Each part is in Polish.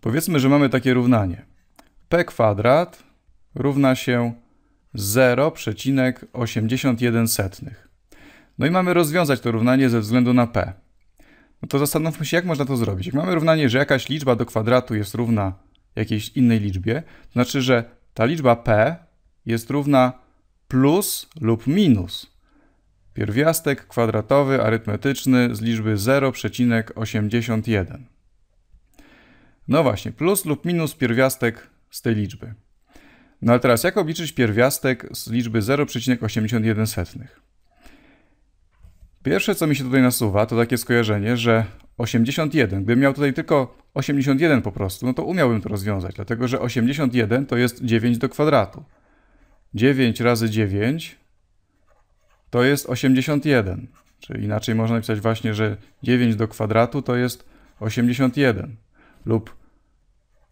Powiedzmy, że mamy takie równanie. p kwadrat równa się 0,81. No i mamy rozwiązać to równanie ze względu na p. No to zastanówmy się, jak można to zrobić. Jak mamy równanie, że jakaś liczba do kwadratu jest równa jakiejś innej liczbie, to znaczy, że ta liczba p jest równa plus lub minus pierwiastek kwadratowy arytmetyczny z liczby 0,81. No właśnie, plus lub minus pierwiastek z tej liczby. No ale teraz, jak obliczyć pierwiastek z liczby 0,81? Pierwsze, co mi się tutaj nasuwa, to takie skojarzenie, że 81, gdybym miał tutaj tylko 81 po prostu, no to umiałbym to rozwiązać, dlatego że 81 to jest 9 do kwadratu. 9 razy 9 to jest 81. Czyli inaczej można napisać właśnie, że 9 do kwadratu to jest 81. Lub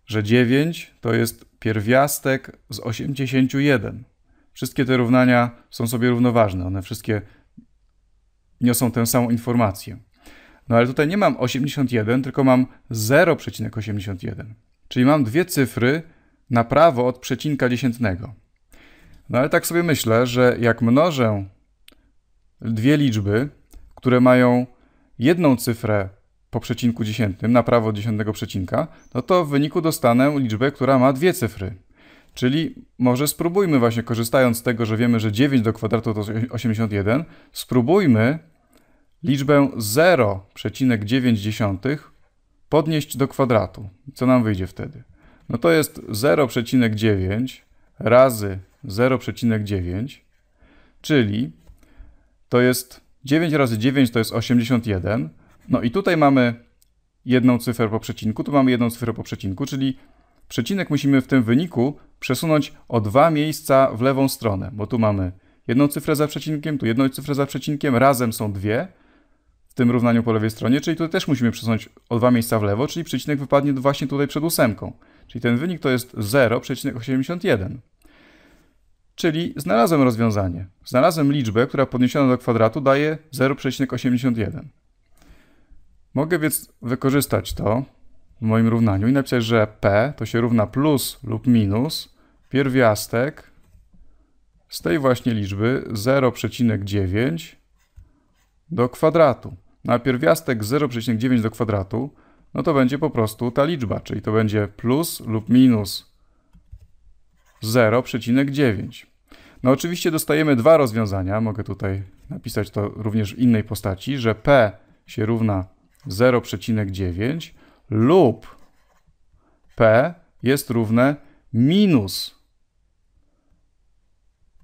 że 9 to jest pierwiastek z 81. Wszystkie te równania są sobie równoważne, one wszystkie niosą tę samą informację. No ale tutaj nie mam 81, tylko mam 0,81. Czyli mam dwie cyfry na prawo od przecinka dziesiętnego. No ale tak sobie myślę, że jak mnożę dwie liczby, które mają jedną cyfrę po przecinku dziesiętnym na prawo dziesiątego przecinka, no to w wyniku dostanę liczbę, która ma dwie cyfry. Czyli może spróbujmy właśnie, korzystając z tego, że wiemy, że 9 do kwadratu to 81, spróbujmy liczbę 0,9 podnieść do kwadratu. Co nam wyjdzie wtedy? No to jest 0,9 razy 0,9, czyli to jest 9 razy 9 to jest 81, no i tutaj mamy jedną cyfrę po przecinku, tu mamy jedną cyfrę po przecinku, czyli przecinek musimy w tym wyniku przesunąć o dwa miejsca w lewą stronę, bo tu mamy jedną cyfrę za przecinkiem, tu jedną cyfrę za przecinkiem, razem są dwie w tym równaniu po lewej stronie, czyli tutaj też musimy przesunąć o dwa miejsca w lewo, czyli przecinek wypadnie właśnie tutaj przed ósemką. Czyli ten wynik to jest 0,81. Czyli znalazłem rozwiązanie. Znalazłem liczbę, która podniesiona do kwadratu daje 0,81. Mogę więc wykorzystać to w moim równaniu i napisać, że P to się równa plus lub minus pierwiastek z tej właśnie liczby 0,9 do kwadratu. Na no pierwiastek 0,9 do kwadratu, no to będzie po prostu ta liczba, czyli to będzie plus lub minus 0,9. No oczywiście dostajemy dwa rozwiązania, mogę tutaj napisać to również w innej postaci, że P się równa 0,9 lub P jest równe minus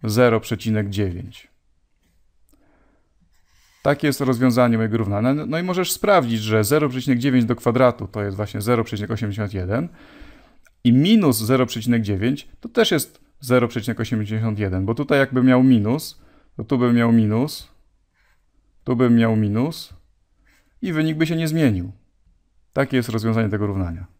0,9. Takie jest rozwiązanie mojego równania. No, no i możesz sprawdzić, że 0,9 do kwadratu to jest właśnie 0,81 i minus 0,9 to też jest 0,81, bo tutaj jakbym miał minus, to tu bym miał minus, tu bym miał minus, i wynik by się nie zmienił. Takie jest rozwiązanie tego równania.